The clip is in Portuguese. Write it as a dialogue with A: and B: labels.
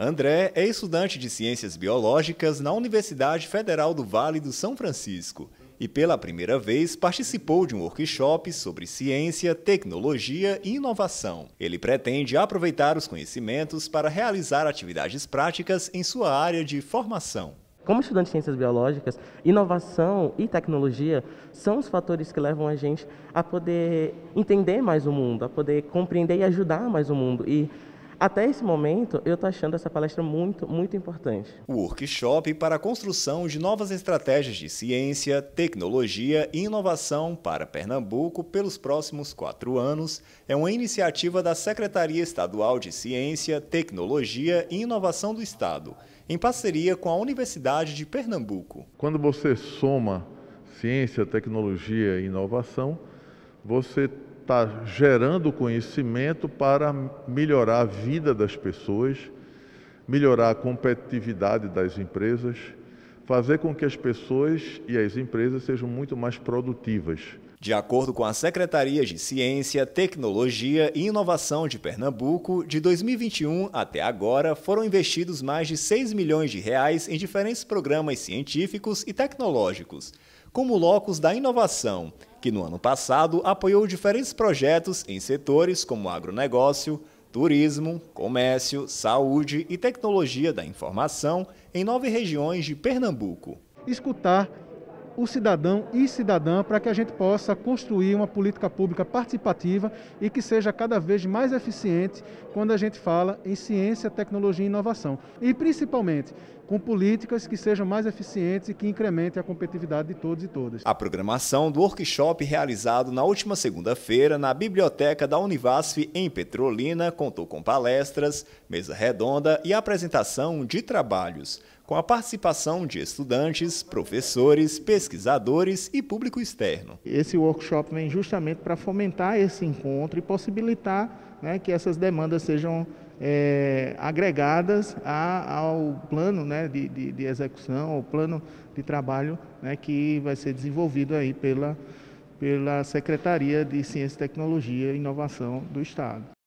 A: André é estudante de Ciências Biológicas na Universidade Federal do Vale do São Francisco e, pela primeira vez, participou de um workshop sobre ciência, tecnologia e inovação. Ele pretende aproveitar os conhecimentos para realizar atividades práticas em sua área de formação.
B: Como estudante de ciências biológicas, inovação e tecnologia são os fatores que levam a gente a poder entender mais o mundo, a poder compreender e ajudar mais o mundo. E até esse momento, eu estou achando essa palestra muito, muito importante.
A: O workshop para a construção de novas estratégias de ciência, tecnologia e inovação para Pernambuco pelos próximos quatro anos é uma iniciativa da Secretaria Estadual de Ciência, Tecnologia e Inovação do Estado, em parceria com a Universidade de Pernambuco. Quando
C: você soma ciência, tecnologia e inovação, você está gerando conhecimento para melhorar a vida das pessoas, melhorar a competitividade das empresas, fazer com que as pessoas e as empresas sejam muito mais produtivas.
A: De acordo com a Secretaria de Ciência, Tecnologia e Inovação de Pernambuco, de 2021 até agora foram investidos mais de 6 milhões de reais em diferentes programas científicos e tecnológicos, como locos da inovação, que no ano passado apoiou diferentes projetos em setores como agronegócio, turismo, comércio, saúde e tecnologia da informação em nove regiões de Pernambuco.
D: Escutar o cidadão e cidadã para que a gente possa construir uma política pública participativa e que seja cada vez mais eficiente quando a gente fala em ciência, tecnologia e inovação. E principalmente com políticas que sejam mais eficientes e que incrementem a competitividade de todos e todas.
A: A programação do workshop realizado na última segunda-feira na biblioteca da Univasf em Petrolina contou com palestras, mesa redonda e apresentação de trabalhos com a participação de estudantes, professores, pesquisadores e público externo.
E: Esse workshop vem justamente para fomentar esse encontro e possibilitar né, que essas demandas sejam é, agregadas a, ao plano né, de, de, de, execução, ao plano de trabalho né, que vai ser desenvolvido aí pela, pela Secretaria de Ciência, Tecnologia e Inovação do Estado.